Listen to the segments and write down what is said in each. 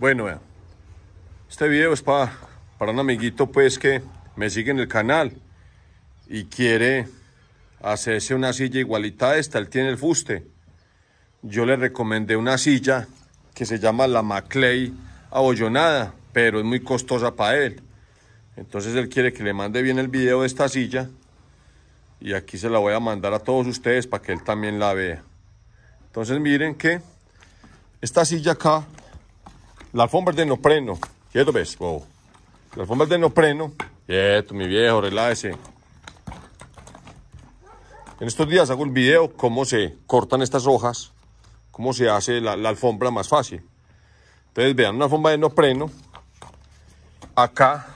Bueno, este video es para, para un amiguito pues que me sigue en el canal y quiere hacerse una silla igualita a esta, él tiene el fuste. Yo le recomendé una silla que se llama la Maclay abollonada, pero es muy costosa para él. Entonces él quiere que le mande bien el video de esta silla y aquí se la voy a mandar a todos ustedes para que él también la vea. Entonces miren que esta silla acá la alfombra de nopreno. Quieto, ves. Pues, la alfombra de nopreno. Quieto, mi viejo, relájese. En estos días hago el video cómo se cortan estas hojas, cómo se hace la, alfombra más fácil. Entonces, vean, una alfombra de nopreno. Acá,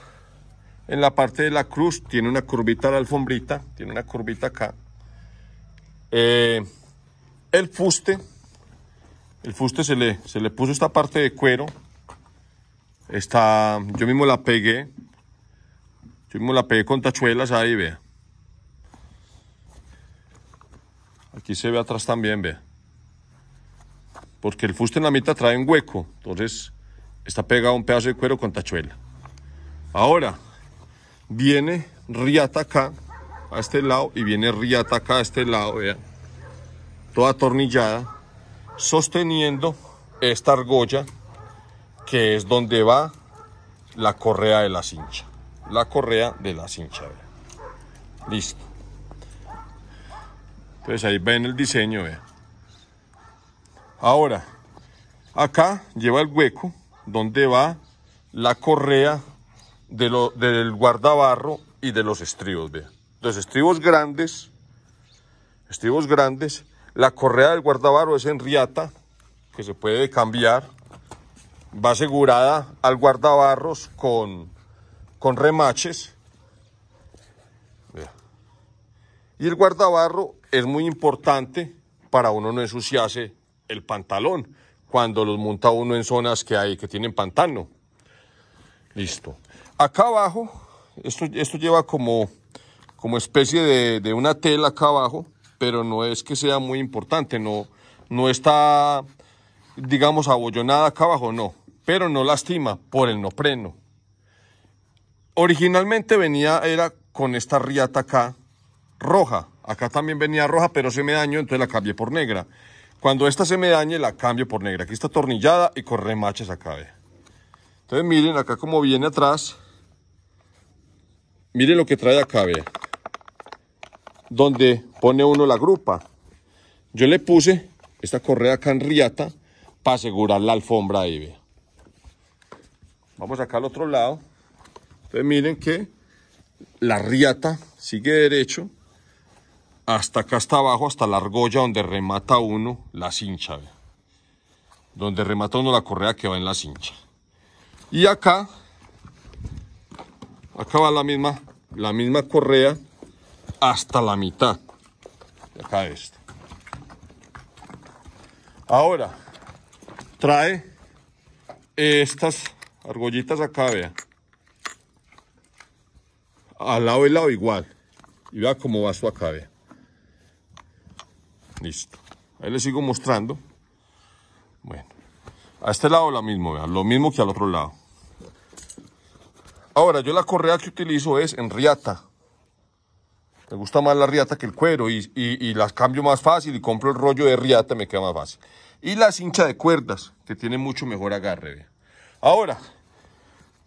en la parte de la cruz, tiene una curvita la alfombrita. Tiene una curvita acá. Eh, el fuste, el fuste se le, se le puso esta parte de cuero esta, yo mismo la pegué. Yo mismo la pegué con tachuelas ahí, vea. Aquí se ve atrás también, vea. Porque el fuste en la mitad trae un hueco. Entonces está pegado un pedazo de cuero con tachuela. Ahora, viene riata acá, a este lado, y viene riata acá, a este lado, vea. Toda atornillada, sosteniendo esta argolla que es donde va la correa de la cincha. La correa de la cincha. Listo. Entonces ahí ven el diseño. Ahora, acá lleva el hueco donde va la correa del guardabarro y de los estribos. Los estribos grandes, estribos grandes, la correa del guardabarro es en riata, que se puede cambiar va asegurada al guardabarros con, con remaches. Y el guardabarro es muy importante para uno no ensuciarse el pantalón cuando los monta uno en zonas que hay que tienen pantano. Listo. Acá abajo, esto, esto lleva como, como especie de, una tela acá abajo, pero no es que sea muy importante, no, no está, digamos, abollonada acá abajo, no pero no lastima por el nopreno. Originalmente venía, era con esta riata acá, roja. Acá también venía roja, pero se me dañó, entonces la cambié por negra. Cuando esta se me dañe, la cambio por negra. Aquí está tornillada y con remaches acá, ve. Entonces miren acá cómo viene atrás. Miren lo que trae acá, ve. Donde pone uno la grupa. Yo le puse esta correa acá en riata para asegurar la alfombra ahí, ve. Vamos acá al otro lado. Entonces miren que la riata sigue derecho hasta acá, hasta abajo, hasta la argolla donde remata uno la cincha. Donde remata uno la correa que va en la cincha. Y acá, acá va la misma, la misma correa hasta la mitad. De acá esta. Ahora, trae estas Argollitas acá, vea. Al lado y lado igual. Y vea cómo va su acá, vea. Listo. Ahí les sigo mostrando. Bueno. A este lado la mismo, vea. Lo mismo que al otro lado. Ahora, yo la correa que utilizo es en riata. Me gusta más la riata que el cuero y, y, las cambio más fácil y compro el rollo de riata, me queda más fácil. Y la cincha de cuerdas, que tiene mucho mejor agarre. Ahora,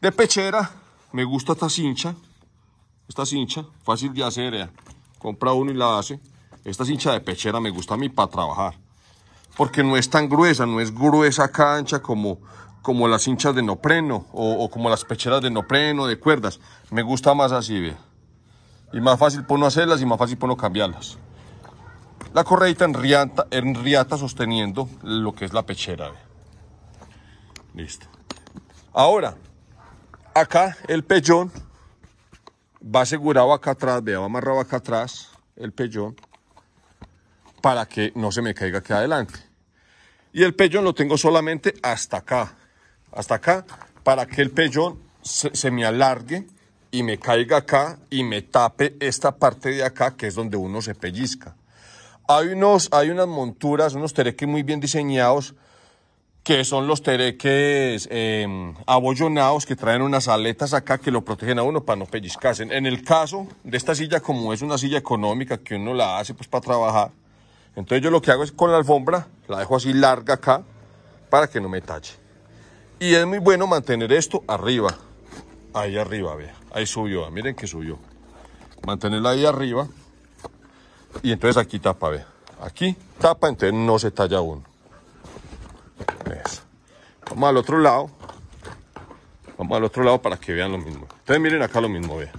de pechera, me gusta esta cincha. Esta cincha, fácil de hacer. Eh. Compra uno y la hace. Esta cincha de pechera me gusta a mí para trabajar. Porque no es tan gruesa, no es gruesa cancha como, como las cinchas de nopreno o, como las pecheras de nopreno, de cuerdas. Me gusta más así, vea. Y más fácil por no hacerlas y más fácil por no cambiarlas. La correita en enriata sosteniendo lo que es la pechera. Listo. Ahora, acá el pellón va asegurado acá atrás, vea, va amarrado acá atrás el pellón para que no se me caiga aquí adelante. Y el pellón lo tengo solamente hasta acá, hasta acá, para que el pellón se, me alargue y me caiga acá y me tape esta parte de acá que es donde uno se pellizca. Hay, unos, hay unas monturas, unos terequis muy bien diseñados que son los tereques em, abollonados que traen unas aletas acá que lo protegen a uno para no pellizcarse. En el caso de esta silla, como es una silla económica que uno la hace pues para trabajar, entonces yo lo que hago es con la alfombra, la dejo así larga acá para que no me tache. Y es muy bueno mantener esto arriba, ahí arriba, vea, ahí subió, miren que subió. Mantenerla ahí arriba y entonces aquí tapa, vea, aquí tapa, entonces no se talla uno. Vamos al otro lado. Vamos al otro lado para que vean lo mismo. Ustedes miren acá lo mismo, vean.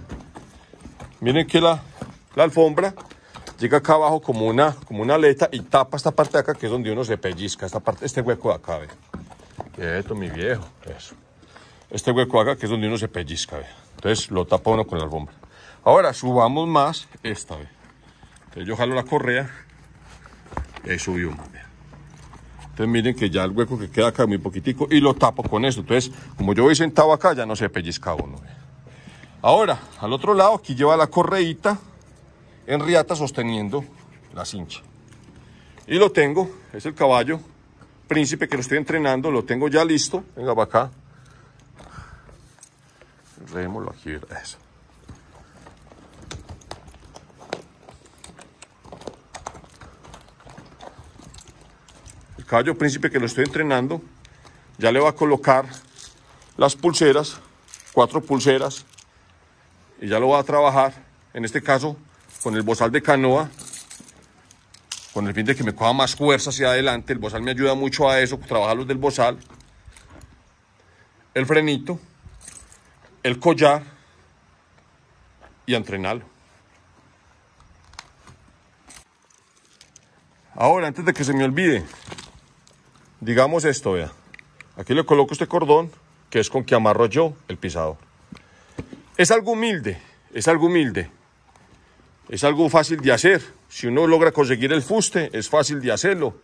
Miren que la, la alfombra llega acá abajo como una, como una aleta y tapa esta parte de acá que es donde uno se pellizca, esta parte, este hueco de acá, ve. Esto mi viejo, Este hueco acá que es donde uno se pellizca, ve. Entonces lo tapa uno con la alfombra. Ahora subamos más esta, vez. Entonces yo jalo la correa y ahí entonces miren que ya el hueco que queda acá es muy poquitico y lo tapo con esto. Entonces, como yo voy sentado acá, ya no se pellizca uno. Ahora, al otro lado, aquí lleva la correíta en riata sosteniendo la cincha. Y lo tengo, es el caballo príncipe que lo estoy entrenando, lo tengo ya listo. Venga, para acá. Vémoslo aquí, eso. caballo príncipe que lo estoy entrenando, ya le va a colocar las pulseras, cuatro pulseras, y ya lo va a trabajar, en este caso, con el bozal de canoa, con el fin de que me coja más fuerza hacia adelante, el bozal me ayuda mucho a eso, trabajar los del bozal, el frenito, el collar y entrenarlo. Ahora, antes de que se me olvide, digamos esto, vea. Aquí le coloco este cordón, que es con que amarro yo el pisado. Es algo humilde, es algo humilde. Es algo fácil de hacer. Si uno logra conseguir el fuste, es fácil de hacerlo.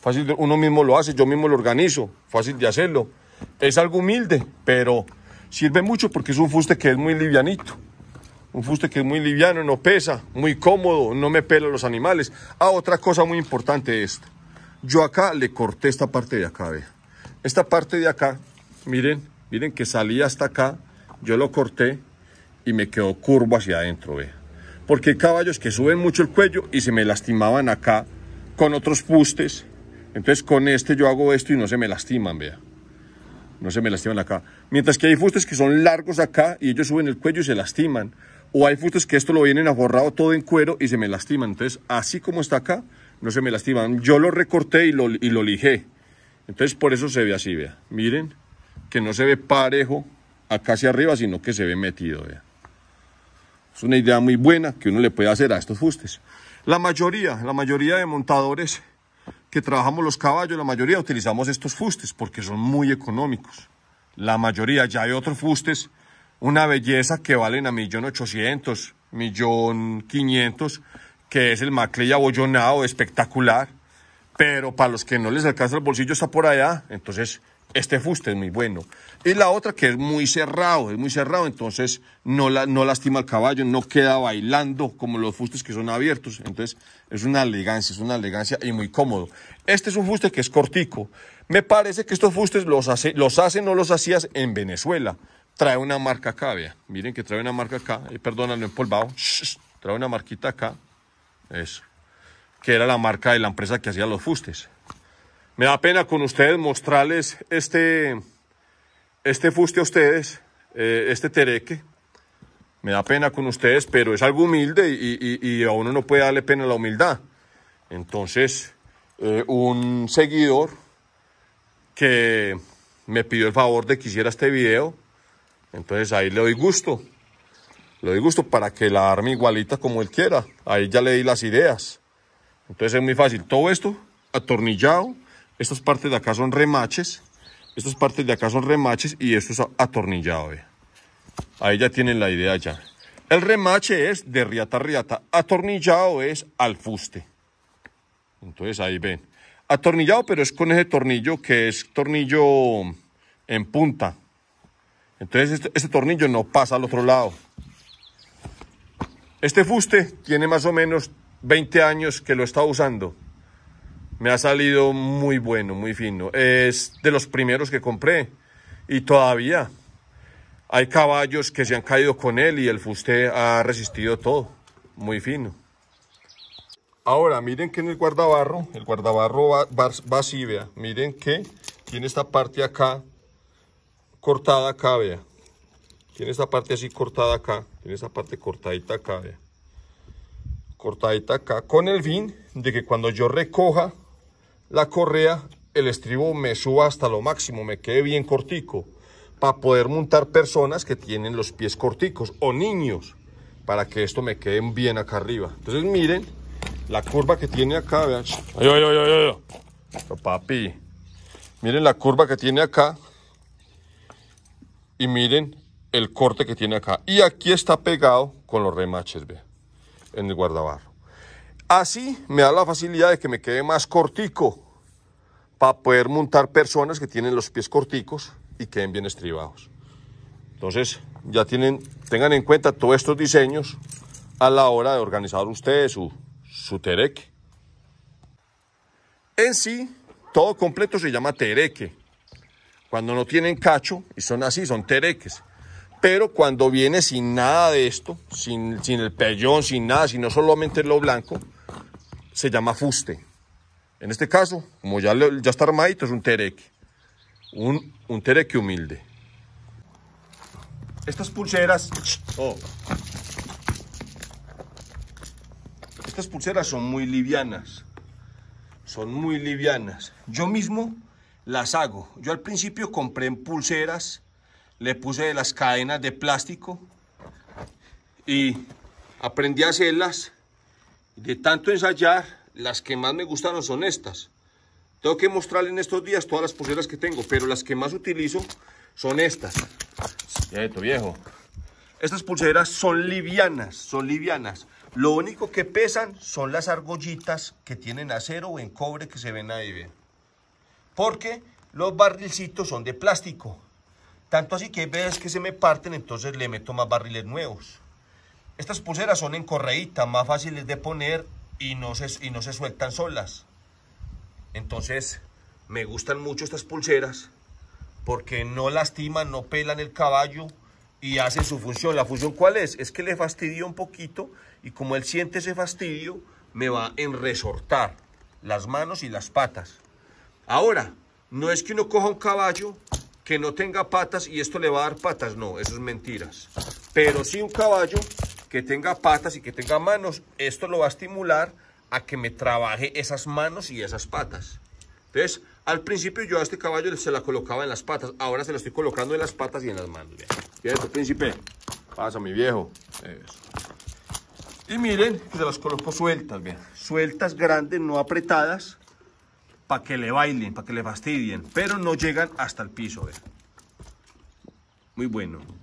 Fácil uno mismo lo hace, yo mismo lo organizo, fácil de hacerlo. Es algo humilde, pero sirve mucho porque es un fuste que es muy livianito. Un fuste que es muy liviano, no pesa, muy cómodo, no me pela los animales. Ah, otra cosa muy importante esta. Yo acá le corté esta parte de acá, vea. Esta parte de acá, miren, miren que salía hasta acá, yo lo corté y me quedó curvo hacia adentro, vea. Porque hay caballos que suben mucho el cuello y se me lastimaban acá con otros fustes Entonces con este yo hago esto y no se me lastiman, vea. No se me lastiman acá. Mientras que hay fustes que son largos acá y ellos suben el cuello y se lastiman. O hay fustes que esto lo vienen aforrado todo en cuero y se me lastiman. Entonces así como está acá, no se me lastiman. Yo lo recorté y lo, y lijé. Entonces por eso se ve así, vea. Miren que no se ve parejo acá hacia arriba, sino que se ve metido, vea. Es una idea muy buena que uno le puede hacer a estos fustes. La mayoría, la mayoría de montadores que trabajamos los caballos, la mayoría utilizamos estos fustes porque son muy económicos. La mayoría, ya hay otros fustes, una belleza que valen a millón ochocientos, millón que es el Macley abollonado, espectacular. Pero para los que no les alcanza el bolsillo está por allá, entonces este fuste es muy bueno. Y la otra que es muy cerrado, es muy cerrado, entonces no, la, no lastima al caballo, no queda bailando como los fustes que son abiertos. Entonces es una elegancia, es una elegancia y muy cómodo. Este es un fuste que es cortico. Me parece que estos fustes los, hace, los hacen o los hacías en Venezuela. Trae una marca acá, Miren que trae una marca acá. Eh, perdón, empolvado. trae una marquita acá. Eso. Que era la marca de la empresa que hacía los fustes. Me da pena con ustedes mostrarles este, este fuste a ustedes, eh, este tereque. Me da pena con ustedes, pero es algo humilde y, a uno no puede darle pena la humildad. Entonces, eh, un seguidor que me pidió el favor de que hiciera este video, entonces ahí le doy gusto. Lo doy gusto para que la arme igualita como él quiera. Ahí ya le di las ideas. Entonces es muy fácil. Todo esto atornillado. Estas partes de acá son remaches. Estas partes de acá son remaches y esto es atornillado. Ahí ya tienen la idea ya. El remache es de riata a riata. Atornillado es al fuste. Entonces ahí ven. Atornillado, pero es con ese tornillo que es tornillo en punta. Entonces este, este tornillo no pasa al otro lado. Este fuste tiene más o menos 20 años que lo he estado usando. Me ha salido muy bueno, muy fino. Es de los primeros que compré y todavía hay caballos que se han caído con él y el fuste ha resistido todo. Muy fino. Ahora, miren que en el guardabarro, el guardabarro va, Miren que tiene esta parte acá cortada acá, tiene esta parte así cortada acá. Tiene esta parte cortadita acá. Cortadita acá. Con el fin de que cuando yo recoja la correa, el estribo me suba hasta lo máximo. Me quede bien cortico. Para poder montar personas que tienen los pies corticos. O niños. Para que esto me quede bien acá arriba. Entonces miren la curva que tiene acá. Vean. Ay, ay, ay, ay, Papi. Miren la curva que tiene acá. Y miren el corte que tiene acá. Y aquí está pegado con los remaches, ve, en el guardabarro. Así me da la facilidad de que me quede más cortico para poder montar personas que tienen los pies corticos y queden bien estribados. Entonces, ya tienen, tengan en cuenta todos estos diseños a la hora de organizar ustedes su, su tereque. En sí, todo completo se llama tereque. Cuando no tienen cacho y son así, son tereques. Pero cuando viene sin nada de esto, sin, sin el pellón, sin nada, sino solamente lo blanco, se llama fuste. En este caso, como ya, ya está armadito, es un tereque. Un, un tereque humilde. Estas pulseras... Oh. estas pulseras son muy livianas. Son muy livianas. Yo mismo las hago. Yo al principio compré en pulseras le puse las cadenas de plástico y aprendí a hacerlas. De tanto ensayar, las que más me gustaron son estas. Tengo que mostrarle en estos días todas las pulseras que tengo, pero las que más utilizo son estas. viejo. Estas pulseras son livianas, son livianas. Lo único que pesan son las argollitas que tienen acero o en cobre que se ven ahí, bien. Porque los barrilcitos son de plástico. Tanto así que hay veces que se me parten, entonces le meto más barriles nuevos. Estas pulseras son en correíta, más fáciles de poner y no se, y no se sueltan solas. Entonces, me gustan mucho estas pulseras porque no lastiman, no pelan el caballo y hacen su función. ¿La función cuál es? Es que le fastidio un poquito y como él siente ese fastidio, me va en resortar las manos y las patas. Ahora, no es que uno coja un caballo que no tenga patas y esto le va a dar patas, no, eso es mentiras. Pero si un caballo que tenga patas y que tenga manos, esto lo va a estimular a que me trabaje esas manos y esas patas. Entonces, al principio yo a este caballo se la colocaba en las patas, ahora se la estoy colocando en las patas y en las manos. bien príncipe? Pasa, mi viejo. Y miren, que se las coloco sueltas, bien. Sueltas grandes, no apretadas para que le bailen, para que le fastidien, pero no llegan hasta el piso. Muy bueno.